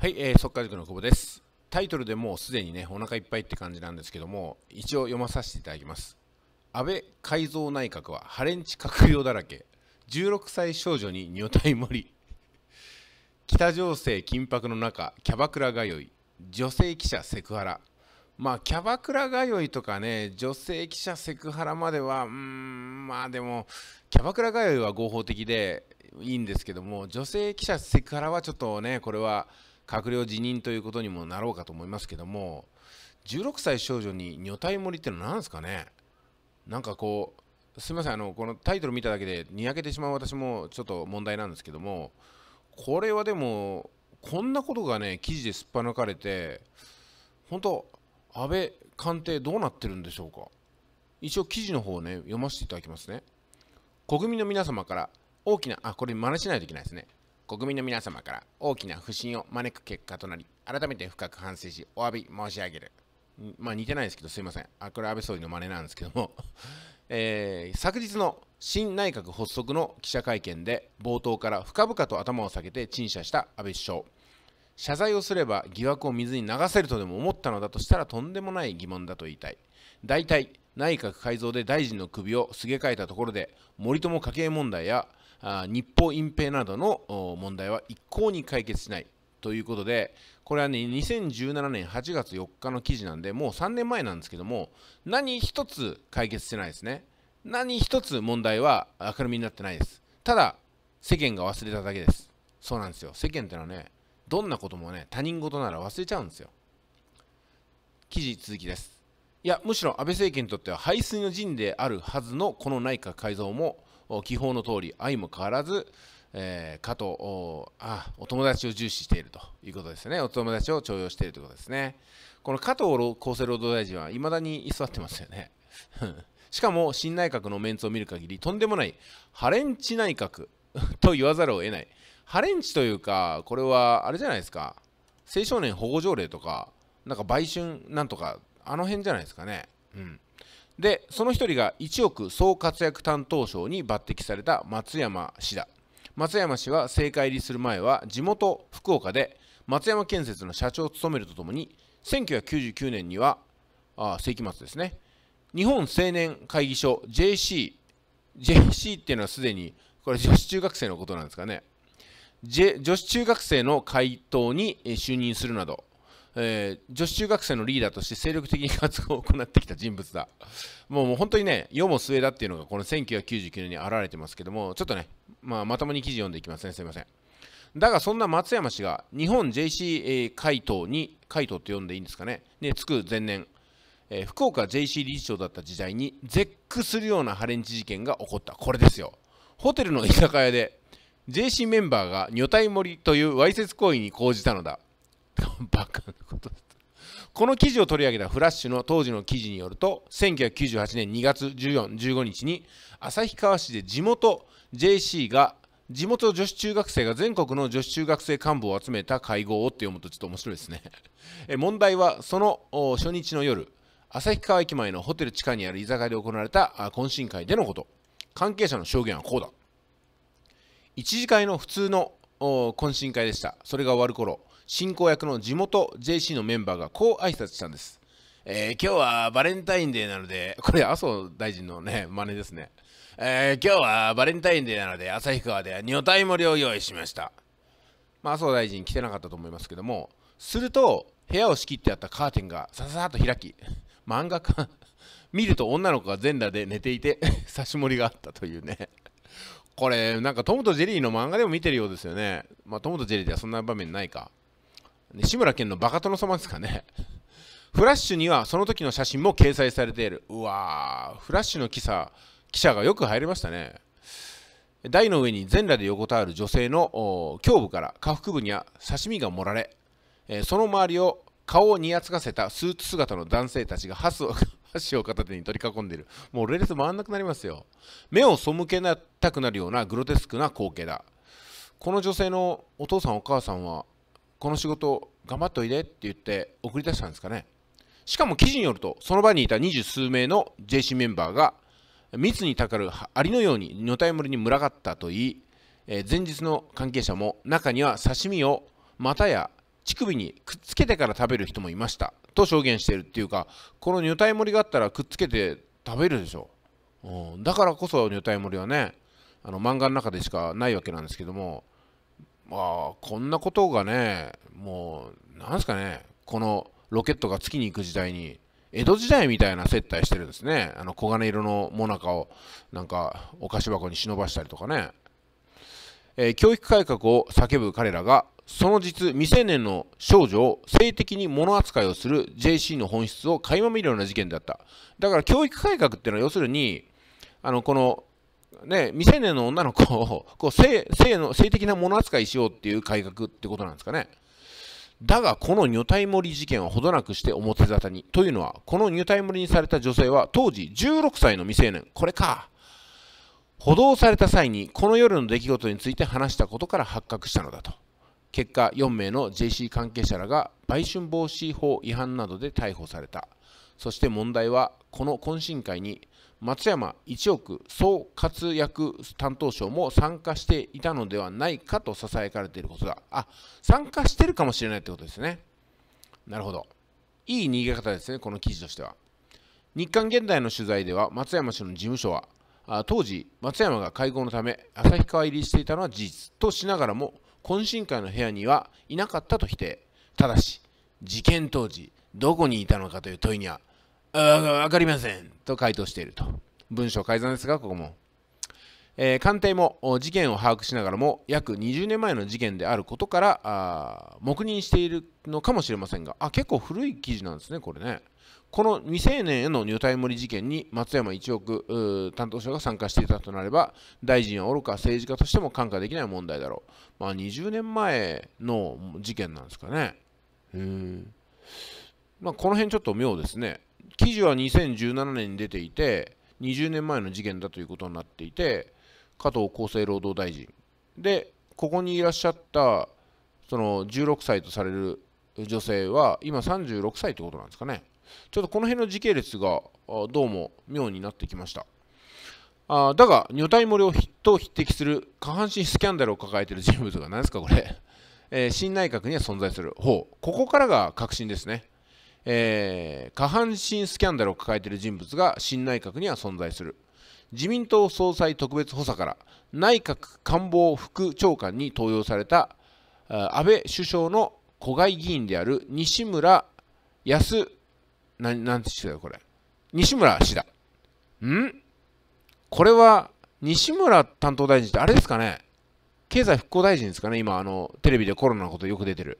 はい、えー、速化塾の久保です。タイトルでもうすでにね、お腹いっぱいって感じなんですけども、一応読まさせていただきます。安倍改造内閣はハレンチ閣僚だらけ、16歳少女に女体盛り、北情勢緊迫の中、キャバクラ通い、女性記者セクハラ。まあ、キャバクラ通いとかね、女性記者セクハラまでは、うん、まあでも、キャバクラ通いは合法的でいいんですけども、女性記者セクハラはちょっとね、これは、閣僚辞任ということにもなろうかと思いますけども16歳少女に女体盛りってのは何ですかねなんかこうすみませんあのこのタイトル見ただけでにやけてしまう私もちょっと問題なんですけどもこれはでもこんなことがね記事ですっぱ抜かれて本当安倍官邸どうなってるんでしょうか一応記事の方をね読ませていただきますね国民の皆様から大きなあこれ真似しないといけないですね国民の皆様から大きな不信を招く結果となり、改めて深く反省し、お詫び申し上げる。まあ似てないですけど、すいません。あ、これ安倍総理の真似なんですけども えー、昨日の新内閣発足の記者会見で、冒頭から深々と頭を下げて陳謝した安倍首相。謝罪をすれば疑惑を水に流せるとでも思ったのだとしたらとんでもない疑問だと言いたい。大体、内閣改造で大臣の首をすげ替えたところで、森友家計問題や日報隠蔽などの問題は一向に解決しないということで、これはね、2017年8月4日の記事なんで、もう3年前なんですけども、何一つ解決してないですね。何一つ問題は明るみになってないです。ただ、世間が忘れただけです。そうなんですよ。世間ってのはね、どんなこともね、他人事なら忘れちゃうんですよ。記事続きです。いや、むしろ安倍政権にとっては背水の陣であるはずのこの内閣改造も、気泡の通り愛も変わらず、えー、かとあお友達を重視しているということですねお友達を重用しているということですねこの加藤厚生労働大臣はいまだに居座ってますよね しかも新内閣のメンツを見る限りとんでもないハレンチ内閣 と言わざるを得ないハレンチというかこれはあれじゃないですか青少年保護条例とかなんか売春なんとかあの辺じゃないですかねうんでその1人が1億総活躍担当賞に抜擢された松山氏だ松山氏は政界入りする前は地元福岡で松山建設の社長を務めるとともに1999年にはあ世紀末ですね日本青年会議所 JC JC っていうのはすでにこれ女子中学生のことなんですかね、J、女子中学生の会頭に就任するなどえー、女子中学生のリーダーとして精力的に活動を行ってきた人物だもうもう本当にね世も末だっていうのがこの1999年に現れてますけどもちょっとね、まあ、まともに記事読んでいきますねすいませんだがそんな松山氏が日本 JC 回答に回答って呼んでいいんですかねでつく前年、えー、福岡 JC 理事長だった時代に絶句するようなハレンチ事件が起こったこれですよホテルの居酒屋で JC メンバーが女体盛りというわいせつ行為に講じたのだ ことだったこの記事を取り上げたフラッシュの当時の記事によると1998年2月1415日に旭川市で地元 JC が地元女子中学生が全国の女子中学生幹部を集めた会合をって読むとちょっと面白いですね 問題はその初日の夜旭川駅前のホテル地下にある居酒屋で行われた懇親会でのこと関係者の証言はこうだ一次会の普通の懇親会でしたそれが終わる頃進行役の地元 JC のメンバーがこう挨拶したんです、えー、今日はバレンタインデーなのでこれ麻生大臣のね真似ですね、えー、今日はバレンタインデーなので旭川で女体盛りを用意しました、まあ、麻生大臣来てなかったと思いますけどもすると部屋を仕切ってあったカーテンがささっと開き漫画家見ると女の子が全裸で寝ていて 刺し盛りがあったというねこれなんかトムとジェリーの漫画でも見てるようですよねまあトムとジェリーではそんな場面ないか志村けんのバカ殿様ですかね。フラッシュにはその時の写真も掲載されている。うわー、フラッシュの記者記者がよく入りましたね。台の上に全裸で横たわる女性の胸部から下腹部には刺身が盛られ、えー、その周りを顔をにやつかせたスーツ姿の男性たちが箸を箸 を片手に取り囲んでいるもうレレス回らなくなりますよ目を背けなたくなるようなグロテスクな光景だこの女性のお父さんお母さんはこの仕事頑張っといでって言って送り出したんですかねしかも記事によるとその場にいた二十数名の JC メンバーが密にたかるアリのように女体盛りに群がったと言い、前日の関係者も中には刺身をまたや乳首にくっつけてから食べる人もいましたと証言しているっていうかこの女体盛りがあったらくっつけて食べるでしょ、うだからこそ女体盛りはねあの漫画の中でしかないわけなんですけどもまあこんなことがねもうなんすかねこのロケットが月に行く時代に江戸時代みたいな接待してるんですねあの黄金色のもなかをなんかお菓子箱に忍ばしたりとかね、えー、教育改革を叫ぶ彼らがその実未成年の少女を性的に物扱いをする JC の本質を垣間見るような事件であっただから教育改革っていうのは要するにあのこのね、未成年の女の子をこう性性の性的なもの扱いしようっていう改革ってことなんですかね。だが、この女体盛り事件はほどなくして表沙汰に。というのは、この女体盛りにされた女性は当時16歳の未成年。これか。補導された際に、この夜の出来事について話したことから発覚したのだと。結果、4名の JC 関係者らが売春防止法違反などで逮捕された。そして問題は、この懇親会に、松山1億総活躍担当省も参加していたのではないかとささやかれていることだ。あ参加してるかもしれないってことですね。なるほど。いい逃げ方ですね、この記事としては。日刊現代の取材では、松山氏の事務所は、あ当時、松山が会合のため、旭川入りしていたのは事実としながらも、懇親会の部屋にはいなかったと否定。ただし、事件当時、どこにいたのかという問いには、わかりませんと回答していると。文章改ざんですが、ここも。えー、官邸も事件を把握しながらも約20年前の事件であることからあ黙認しているのかもしれませんがあ結構古い記事なんですねこれねこの未成年への入隊盛り事件に松山一億担当者が参加していたとなれば大臣はおろか政治家としても看過できない問題だろうまあ20年前の事件なんですかねうんまあこの辺ちょっと妙ですね記事は2017年に出ていて20年前の事件だということになっていて加藤厚生労働大臣でここにいらっしゃったその16歳とされる女性は今36歳ってことなんですかねちょっとこの辺の時系列がどうも妙になってきましたあだが女体盛りと匹敵する下半身スキャンダルを抱えている人物が何ですかこれ、えー、新内閣には存在するほうここからが確信ですねえー、下半身スキャンダルを抱えている人物が新内閣には存在する自民党総裁特別補佐から内閣官房副長官に登用された安倍首相の子外議員である西村康何なんて人だよこれ西村氏だんこれは西村担当大臣ってあれですかね経済復興大臣ですかね今あのテレビでコロナのことよく出てる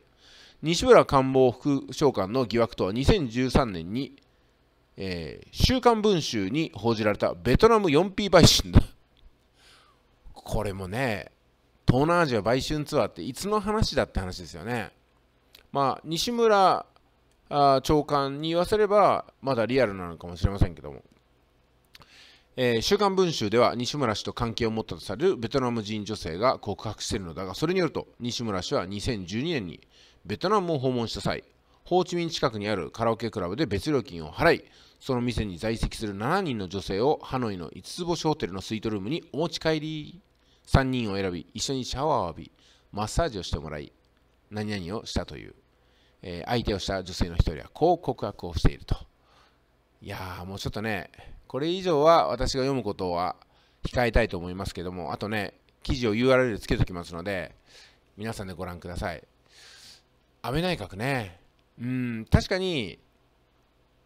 西村官房副長官の疑惑とは2013年に、えー、週刊文春に報じられたベトナム 4P 陪審だこれもね東南アジア売春ツアーっていつの話だって話ですよねまあ西村長官に言わせればまだリアルなのかもしれませんけどもえー、週刊文春では西村氏と関係を持ったとされるベトナム人女性が告白しているのだがそれによると西村氏は2012年にベトナムを訪問した際ホーチミン近くにあるカラオケクラブで別料金を払いその店に在籍する7人の女性をハノイの5つ星ホテルのスイートルームにお持ち帰り3人を選び一緒にシャワーを浴びマッサージをしてもらい何々をしたという、えー、相手をした女性の1人はこう告白をしているといやーもうちょっとねこれ以上は私が読むことは控えたいと思いますけどもあとね記事を URL つけておきますので皆さんでご覧ください安倍内閣ね、うん、確かに、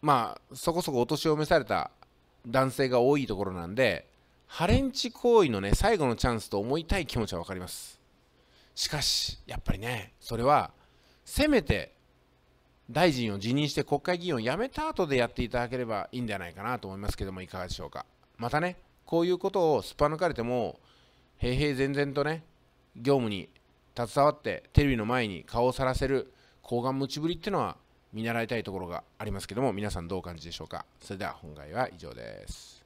まあ、そこそこお年を召された男性が多いところなんで、ハレンチ行為のね、最後のチャンスと思いたい気持ちは分かります。しかし、やっぱりね、それは、せめて大臣を辞任して国会議員を辞めた後でやっていただければいいんじゃないかなと思いますけども、いかがでしょうか。またね、こういうことをすっぱ抜かれても、平平然然とね、業務に携わってテレビの前に顔をさらせる抗顔無知ぶりっていうのは見習いたいところがありますけども皆さんどうお感じでしょうかそれでは本題は以上です